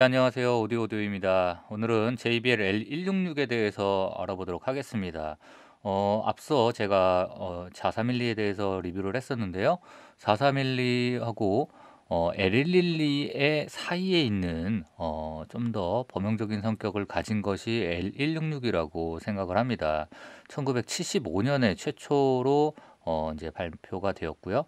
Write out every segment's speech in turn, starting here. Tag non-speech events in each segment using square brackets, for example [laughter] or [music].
네, 안녕하세요. 오디오도입니다. 오늘은 JBL L166에 대해서 알아보도록 하겠습니다. 어, 앞서 제가 어, 4312에 대해서 리뷰를 했었는데요. 4312하고 어, L112의 사이에 있는 어, 좀더 범용적인 성격을 가진 것이 L166이라고 생각을 합니다. 1975년에 최초로 어, 이제 발표가 되었고요.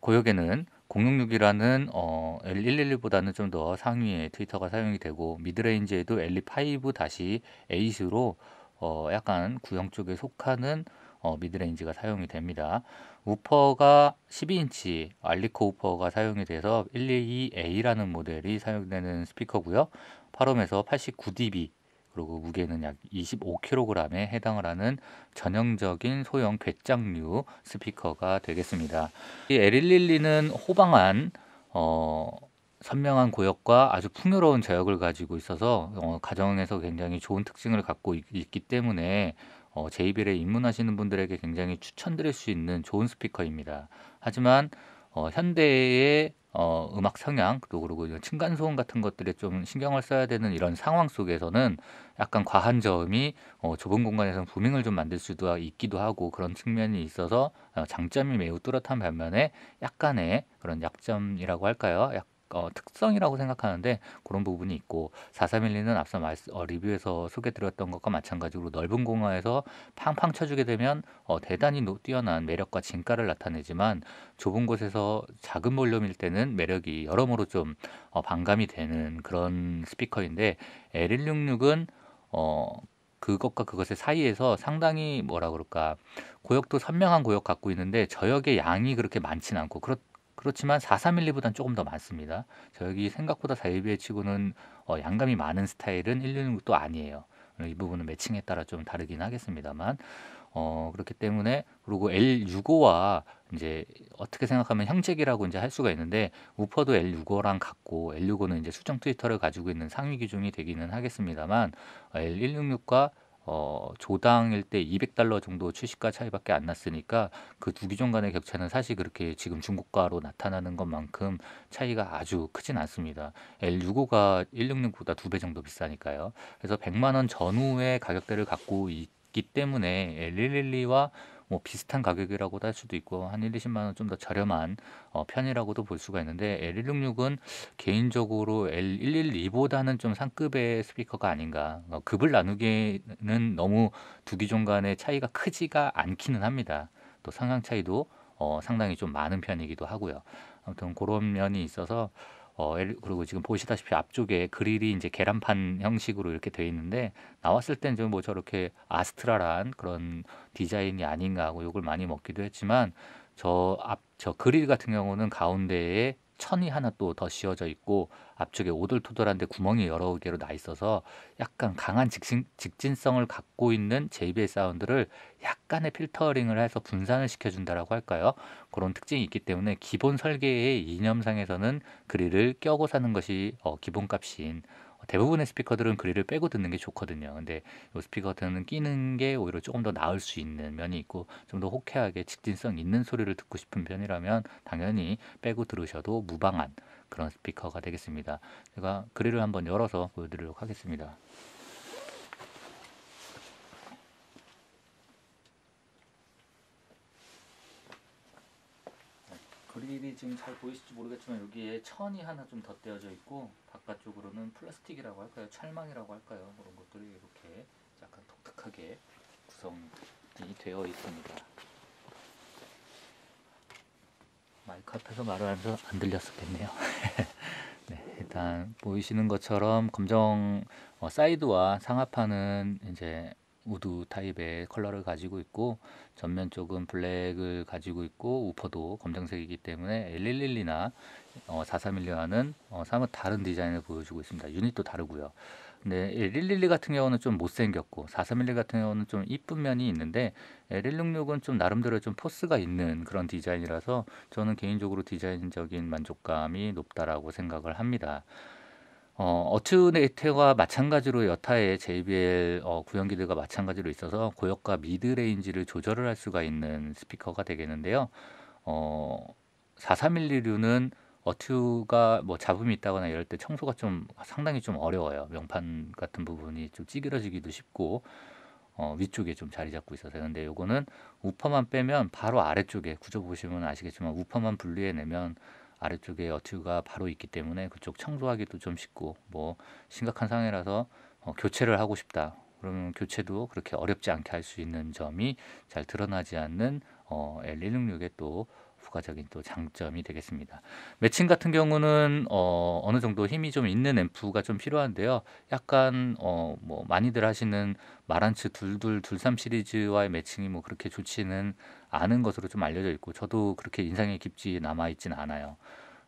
고역에는 그 공용6이라는 어, L111보다는 좀 더상위에 트위터가 사용이 되고 미드레인지에도 L5 다시 8으로 어, 약간 구형 쪽에 속하는 어, 미드레인지가 사용이 됩니다. 우퍼가 12인치 알리코 우퍼가 사용이 돼서 112A라는 모델이 사용되는 스피커고요. 파옴에서 89dB 그리고 무게는 약 25kg에 해당을 하는 전형적인 소형 괴짝류 스피커가 되겠습니다. 이 에릴릴리는 호방한 어, 선명한 고역과 아주 풍요로운 저역을 가지고 있어서 어, 가정에서 굉장히 좋은 특징을 갖고 있, 기 때문에 어, 제이빌에 입문하시는 분들에게 굉장히 추천드릴 수 있는 좋은 스피커입니다. 하지만 어, 현대의 어, 음악 성향 또 그리고 층간 소음 같은 것들에 좀 신경을 써야 되는 이런 상황 속에서는 약간 과한 저음이 어, 좁은 공간에서 부밍을 좀 만들 수도 있기도 하고 그런 측면이 있어서 어, 장점이 매우 뚜렷한 반면에 약간의 그런 약점이라고 할까요? 약 어, 특성이라고 생각하는데 그런 부분이 있고 4312는 앞서 말씀, 어, 리뷰에서 소개드렸던 것과 마찬가지로 넓은 공간에서 팡팡 쳐주게 되면 어, 대단히 노, 뛰어난 매력과 진가를 나타내지만 좁은 곳에서 작은 볼륨일 때는 매력이 여러모로 좀 어, 반감이 되는 그런 스피커인데 L166은 어, 그것과 그것의 사이에서 상당히 뭐라 그럴까 고역도 선명한 고역 갖고 있는데 저역의 양이 그렇게 많진 않고 그렇 그렇지만 4312보단 조금 더 많습니다. 저기 생각보다 사이비에 치고는 어, 양감이 많은 스타일은 116도 아니에요. 어, 이 부분은 매칭에 따라 좀 다르긴 하겠습니다만 어, 그렇기 때문에 그리고 L65와 이제 어떻게 생각하면 형제기라고 이제 할 수가 있는데 우퍼도 L65랑 같고 L65는 이제 수정 트위터를 가지고 있는 상위 기종이 되기는 하겠습니다만 L166과 어, 어, 조당일 때 200달러 정도 출시가 차이밖에 안 났으니까 그 두 기종 간의 격차는 사실 그렇게 지금 중국가로 나타나는 것만큼 차이가 아주 크진 않습니다. L65가 166보다 두 배 정도 비싸니까요. 그래서 100만 원 전후의 가격대를 갖고 있 있기 때문에 엘 릴릴리와 뭐 비슷한 가격이라고도 할 수도 있고 한 1, 20만 원 좀 더 저렴한 어, 편이라고도 볼 수가 있는데 L166은 개인적으로 L112보다는 좀 상급의 스피커가 아닌가 어, 급을 나누기에는 너무 두 기종 간의 차이가 크지가 않기는 합니다 또 상향 차이도 어, 상당히 좀 많은 편이기도 하고요 아무튼 그런 면이 있어서 어, 그리고 지금 보시다시피 앞쪽에 그릴이 이제 계란판 형식으로 이렇게 돼 있는데 나왔을 땐 좀뭐 저렇게 아스트랄한 그런 디자인이 아닌가 하고 욕을 많이 먹기도 했지만 저 앞저 저 그릴 같은 경우는 가운데에 천이 하나 또 더 씌워져 있고 앞쪽에 오돌토돌한데 구멍이 여러 개로 나 있어서 약간 강한 직진, 직진성을 갖고 있는 JBL 사운드를 약간의 필터링을 해서 분산을 시켜준다라고 할까요? 그런 특징이 있기 때문에 기본 설계의 이념상에서는 그릴을 껴고 사는 것이 어, 기본값인 대부분의 스피커들은 그릴을 빼고 듣는 게 좋거든요. 근데 이 뭐 스피커 같은 끼는 게 오히려 조금 더 나을 수 있는 면이 있고 좀 더 호쾌하게 직진성 있는 소리를 듣고 싶은 편이라면 당연히 빼고 들으셔도 무방한 그런 스피커가 되겠습니다. 제가 그릴을 한번 열어서 보여드리도록 하겠습니다. 네, 그릴이 지금 잘 보이실지 모르겠지만 여기에 천이 하나 좀 덧대어져 있고 바깥쪽으로는 플라스틱이라고 할까요? 철망이라고 할까요? 그런 것들이 이렇게 약간 독특하게 구성이 되어 있습니다. 마이크 앞에서 말을 하면서 안 들렸었겠네요. [laughs] 네, 일단 보이시는 것처럼 검정 어, 사이드와 상하판은 이제 우드 타입의 컬러를 가지고 있고 전면 쪽은 블랙을 가지고 있고 우퍼도 검정색이기 때문에 L111이나 어, 4312와는 어, 사뭇 다른 디자인을 보여주고 있습니다. 유닛도 다르고요. 근데 L112 같은 경우는 좀 못생겼고 4311 같은 경우는 좀 이쁜 면이 있는데 L166은 좀 나름대로 좀 포스가 있는 그런 디자인이라서 저는 개인적으로 디자인적인 만족감이 높다라고 생각을 합니다. 어, 어츠네테와 마찬가지로 여타의 JBL 어, 구형기들과 마찬가지로 있어서 고역과 미드레인지를 조절을 할 수가 있는 스피커가 되겠는데요. 어, 4312류는 어투가 뭐 잡음이 있다거나 이럴 때 청소가 좀 상당히 좀 어려워요. 명판 같은 부분이 좀 찌그러지기도 쉽고 어, 위쪽에 좀 자리 잡고 있어서요. 근데 요거는 우퍼만 빼면 바로 아래쪽에 구조 보시면 아시겠지만 우퍼만 분리해내면 아래쪽에 어튜가 바로 있기 때문에 그쪽 청소하기도 좀 쉽고 뭐 심각한 상황이라서 어, 교체를 하고 싶다. 그러면 교체도 그렇게 어렵지 않게 할 수 있는 점이 잘 드러나지 않는 어, L166의 또 부가적인 또 장점이 되겠습니다. 매칭 같은 경우는 어, 어느 정도 힘이 좀 있는 앰프가 좀 필요한데요. 약간 어, 뭐 많이들 하시는 마란츠 둘둘 둘삼 시리즈와의 매칭이 뭐 그렇게 좋지는 않은 것으로 좀 알려져 있고 저도 그렇게 인상이 깊지 남아 있진 않아요.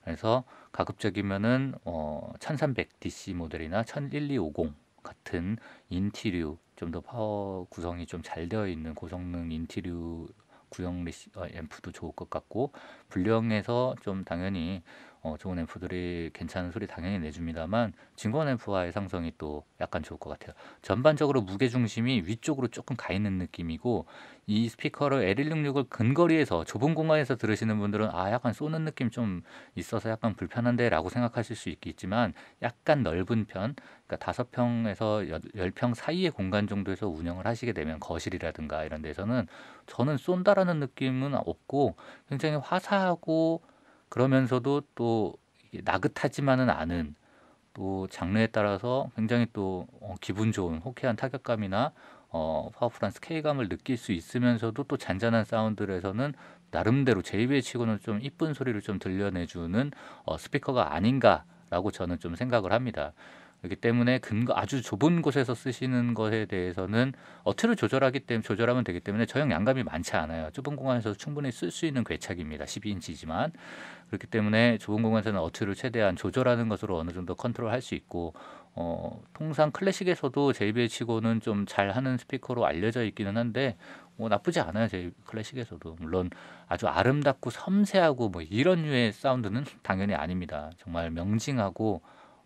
그래서 가급적이면은 어, 1300DC 모델이나 11250 같은 인티류 좀 더 파워 구성이 좀 잘 되어 있는 고성능 인티류 구형 리시, 어, 앰프도 좋을 것 같고 불량에서 좀 당연히 어, 좋은 앰프들이 괜찮은 소리 당연히 내줍니다만 증권 앰프와의 상성이 또 약간 좋을 것 같아요. 전반적으로 무게 중심이 위쪽으로 조금 가 있는 느낌이고 이 스피커를 L166을 근거리에서 좁은 공간에서 들으시는 분들은 아 약간 쏘는 느낌 좀 있어서 약간 불편한데라고 생각하실 수 있겠지만 약간 넓은 편, 그러니까 다섯 평에서 열 평 사이의 공간 정도에서 운영을 하시게 되면 거실이라든가 이런 데서는 저는 쏜다라는 느낌은 없고 굉장히 화사하고 그러면서도 또 나긋하지만은 않은 또 장르에 따라서 굉장히 또 어, 기분 좋은 호쾌한 타격감이나 어, 파워풀한 스케일감을 느낄 수 있으면서도 또 잔잔한 사운드에서는 나름대로 제이 입에 치고는 좀 이쁜 소리를 좀 들려내주는 어, 스피커가 아닌가라고 저는 좀 생각을 합니다. 그렇기 때문에 근거 아주 좁은 곳에서 쓰시는 것에 대해서는 어트를 조절하기 때문에 조절하면 되기 때문에 저형 양감이 많지 않아요. 좁은 공간에서 충분히 쓸 수 있는 괴착입니다. 12인치지만 그렇기 때문에 좁은 공간에서는 어트를 최대한 조절하는 것으로 어느 정도 컨트롤할 수 있고 어, 통상 클래식에서도 JBL치고는 좀 잘하는 스피커로 알려져 있기는 한데 뭐 나쁘지 않아요. 제 클래식에서도 물론 아주 아름답고 섬세하고 뭐 이런 류의 사운드는 [laughs] 당연히 아닙니다. 정말 명징하고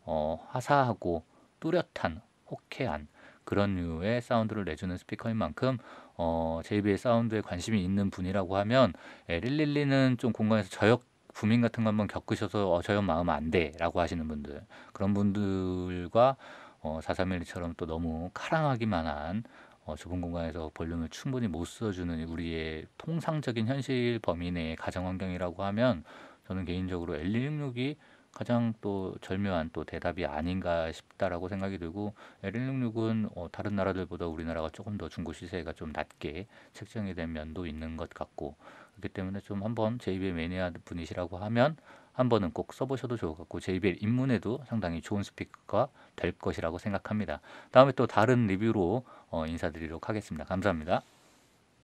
어, 화사하고 뚜렷한 호쾌한 그런 류의 사운드를 내주는 스피커인 만큼 어, JBL 사운드에 관심이 있는 분이라고 하면 예, 릴리2는좀 공간에서 저역 부민 같은 거 한번 겪으셔서 어, 저역 마음 안 돼라고 하시는 분들 그런 분들과 어, 4312처럼 또 너무 카랑하기만한 어, 좁은 공간에서 볼륨을 충분히 못 써주는 우리의 통상적인 현실 범위 내의 가정 환경이라고 하면 저는 개인적으로 L166이 가장 또 절묘한 또 대답이 아닌가 싶다라고 생각이 들고 L166은 어, 다른 나라들보다 우리나라가 조금 더 중고 시세가 좀 낮게 책정이 된 면도 있는 것 같고 그렇기 때문에 좀 한번 JBL 매니아 분이시라고 하면 한 번은 꼭 써보셔도 좋을 것 같고 JBL 입문에도 상당히 좋은 스피커가 될 것이라고 생각합니다. 다음에 또 다른 리뷰로 어, 인사드리도록 하겠습니다. 감사합니다.